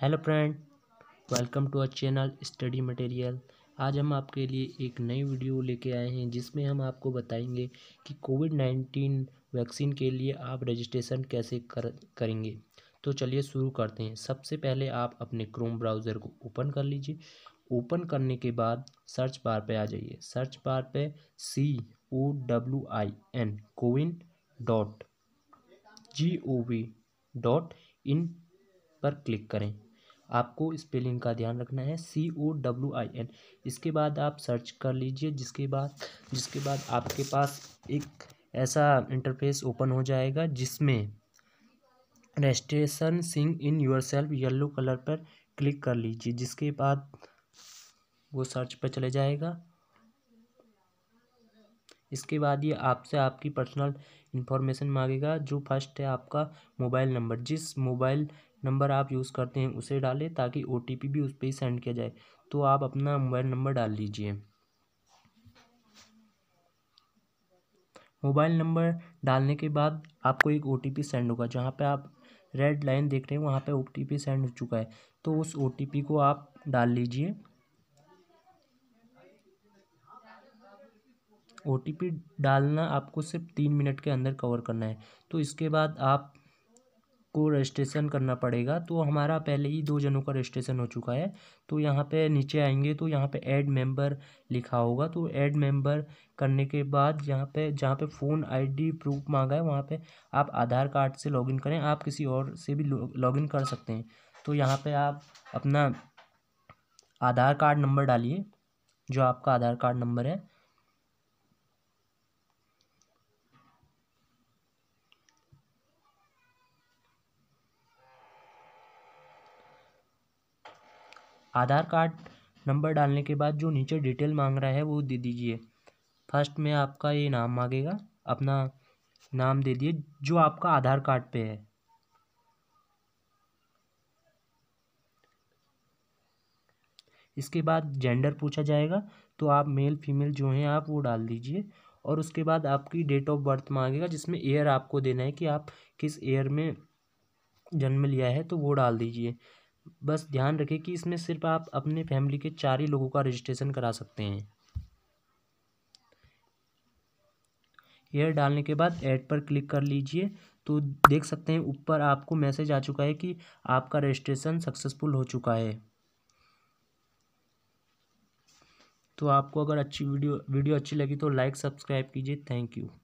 hello friend welcome to our channel study material आज हम आपके लिए एक नई वीडियो लेके आए हैं जिसमें हम आपको बताएंगे कि कोविड नाइन्टीन वैक्सीन के लिए आप रजिस्ट्रेशन कैसे कर करेंगे तो चलिए शुरू करते हैं सबसे पहले आप अपने क्रोम ब्राउज़र को ओपन कर लीजिए ओपन करने के बाद सर्च बार पे आ जाइए सर्च बार पे C O W I N CoWIN dot G O V dot in पर क्लिक करें आपको स्पेलिंग का ध्यान रखना है सी ओ डब्ल्यू आई एन इसके बाद आप सर्च कर लीजिए जिसके बाद जिसके बाद आपके पास एक ऐसा इंटरफेस ओपन हो जाएगा जिसमें रजिस्ट्रेशन सिंग in yourself yellow colour पर क्लिक कर लीजिए जिसके बाद वो सर्च पर चले जाएगा इसके बाद ये आपसे आपकी पर्सनल इन्फॉर्मेशन मांगेगा जो फर्स्ट है आपका मोबाइल नंबर जिस मोबाइल नंबर आप यूज़ करते हैं उसे डालें ताकि ओ भी उस पर ही सेंड किया जाए तो आप अपना मोबाइल नंबर डाल लीजिए मोबाइल नंबर डालने के बाद आपको एक ओ सेंड होगा जहाँ पे आप रेड लाइन देख रहे हैं वहाँ पे ओ सेंड हो चुका है तो उस ओ को आप डाल लीजिए ओ डालना आपको सिर्फ तीन मिनट के अंदर कवर करना है तो इसके बाद आप को रजिस्ट्रेशन करना पड़ेगा तो हमारा पहले ही दो जनों का रजिस्ट्रेशन हो चुका है तो यहाँ पे नीचे आएंगे तो यहाँ पे ऐड मेंबर लिखा होगा तो ऐड मेंबर करने के बाद यहाँ पे जहाँ पे फ़ोन आईडी प्रूफ मांगा है वहाँ पे आप आधार कार्ड से लॉगिन करें आप किसी और से भी लॉगिन कर सकते हैं तो यहाँ पर आप अपना आधार कार्ड नंबर डालिए जो आपका आधार कार्ड नंबर है आधार कार्ड नंबर डालने के बाद जो नीचे डिटेल मांग रहा है वो दे दीजिए फर्स्ट में आपका ये नाम मांगेगा अपना नाम दे दिए जो आपका आधार कार्ड पे है इसके बाद जेंडर पूछा जाएगा तो आप मेल फीमेल जो हैं आप वो डाल दीजिए और उसके बाद आपकी डेट ऑफ बर्थ मांगेगा जिसमें ईयर आपको देना है कि आप किस ईयर में जन्म लिया है तो वो डाल दीजिए बस ध्यान रखें कि इसमें सिर्फ आप अपने फैमिली के चार ही लोगों का रजिस्ट्रेशन करा सकते हैं एयर डालने के बाद ऐड पर क्लिक कर लीजिए तो देख सकते हैं ऊपर आपको मैसेज आ चुका है कि आपका रजिस्ट्रेशन सक्सेसफुल हो चुका है तो आपको अगर अच्छी वीडियो वीडियो अच्छी लगी तो लाइक सब्सक्राइब कीजिए थैंक यू